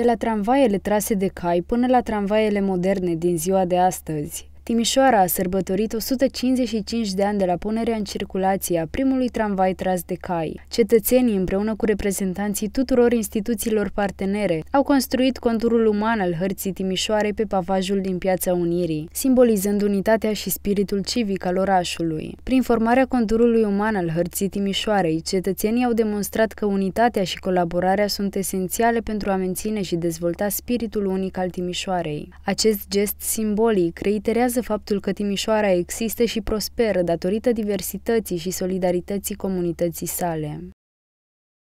de la tramvaiele trase de cai până la tramvaiele moderne din ziua de astăzi. Timișoara a sărbătorit 155 de ani de la punerea în circulație a primului tramvai tras de cai. Cetățenii, împreună cu reprezentanții tuturor instituțiilor partenere, au construit conturul uman al hărții Timișoarei pe pavajul din Piața Unirii, simbolizând unitatea și spiritul civic al orașului. Prin formarea conturului uman al hărții Timișoarei, cetățenii au demonstrat că unitatea și colaborarea sunt esențiale pentru a menține și dezvolta spiritul unic al Timișoarei. Acest gest simbolic reiterează subliniază faptul că Timișoara există și prosperă datorită diversității și solidarității comunității sale.